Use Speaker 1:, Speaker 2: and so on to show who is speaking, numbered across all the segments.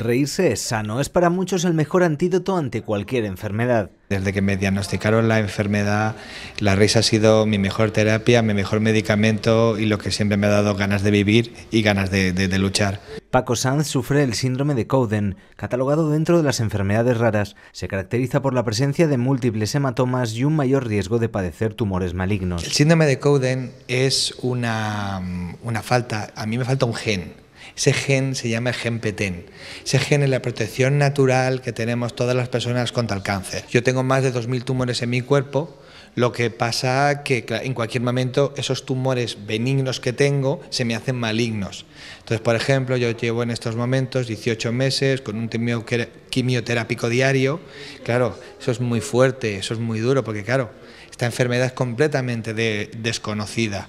Speaker 1: Reírse es sano, es para muchos el mejor antídoto ante cualquier enfermedad. Desde que me diagnosticaron la enfermedad, la risa ha sido mi mejor terapia, mi mejor medicamento y lo que siempre me ha dado ganas de vivir y ganas de, luchar. Paco Sanz sufre el síndrome de Cowden, catalogado dentro de las enfermedades raras. Se caracteriza por la presencia de múltiples hematomas y un mayor riesgo de padecer tumores malignos. El síndrome de Cowden es una, una falta, a mí me falta un gen ese gen se llama
Speaker 2: GenPetén. Ese gen es la protección natural que tenemos todas las personas contra el cáncer. Yo tengo más de 2.000 tumores en mi cuerpo, lo que pasa que en cualquier momento esos tumores benignos que tengo se me hacen malignos. Entonces, por ejemplo, yo llevo en estos momentos 18 meses con un quimioterápico diario. Claro, eso es
Speaker 1: muy fuerte, eso es muy duro, porque claro, esta enfermedad es completamente desconocida.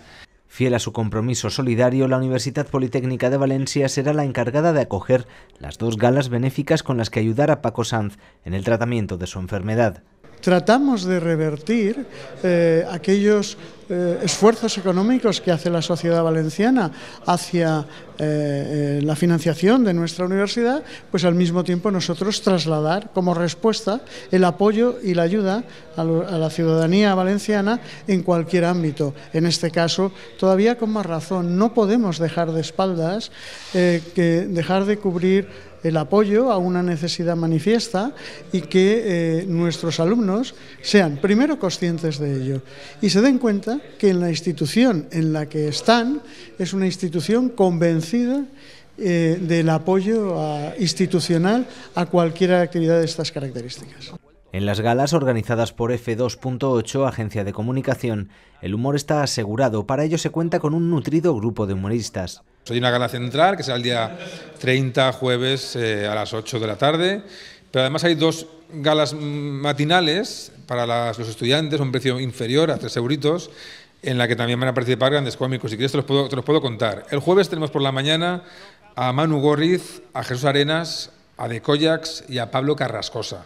Speaker 1: Fiel a su compromiso solidario, la Universidad Politécnica de Valencia será la encargada de acoger las dos galas benéficas con las que ayudar a Paco Sanz en el tratamiento de su enfermedad
Speaker 3: tratamos de revertir eh, aquellos eh, esfuerzos económicos que hace la sociedad valenciana hacia eh, la financiación de nuestra universidad, pues al mismo tiempo nosotros trasladar como respuesta el apoyo y la ayuda a, a la ciudadanía valenciana en cualquier ámbito. En este caso, todavía con más razón, no podemos dejar de espaldas, que dejar de cubrir el apoyo a una necesidad manifiesta y que eh, nuestros alumnos sean primero conscientes de ello y se den cuenta que en la institución en la que están es una institución convencida eh, del apoyo ah, institucional a cualquier actividad de estas características.
Speaker 1: En las galas organizadas por F2.8, Agencia de Comunicación, el humor está asegurado. Para ello se cuenta con un nutrido grupo de humoristas.
Speaker 4: Hay una gala central que será el día 30, jueves eh, a las 8 de la tarde, pero además hay dos galas mm, matinales para los estudiantes a un precio inferior a 3 euritos, en la que también van a participar grandes cómicos. Si quieres, te los puedo, te los puedo contar. El jueves tenemos por la mañana a Manu Gorriz, a Jesús Arenas, a De Coyax y a Pablo Carrascosa.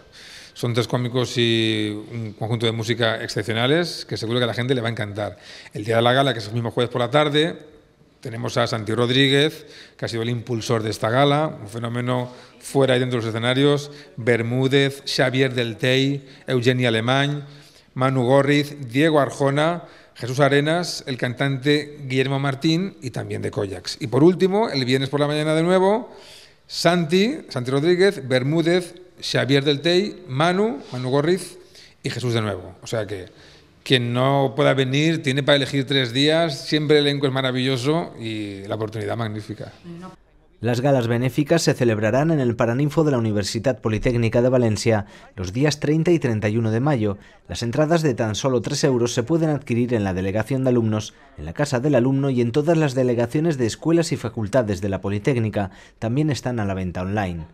Speaker 4: Son tres cómicos y un conjunto de música excepcionales que seguro que a la gente le va a encantar. El día de la gala, que es el mismo jueves por la tarde, tenemos a Santi Rodríguez, que ha sido el impulsor de esta gala, un fenómeno fuera y dentro de los escenarios, Bermúdez, Xavier Del Tey, Eugenia Alemán, Manu Gorriz, Diego Arjona, Jesús Arenas, el cantante Guillermo Martín y también de Koyaks. Y por último, el viernes por la mañana de nuevo, Santi, Santi Rodríguez, Bermúdez, Xavier Del Tey, Manu, Manu Gorriz y Jesús de nuevo. O sea que quien no pueda venir tiene para elegir tres días, siempre el elenco es maravilloso y la oportunidad magnífica.
Speaker 1: Las galas benéficas se celebrarán en el Paraninfo de la Universidad Politécnica de Valencia los días 30 y 31 de mayo. Las entradas de tan solo 3 euros se pueden adquirir en la Delegación de Alumnos, en la Casa del Alumno y en todas las delegaciones de escuelas y facultades de la Politécnica. También están a la venta online.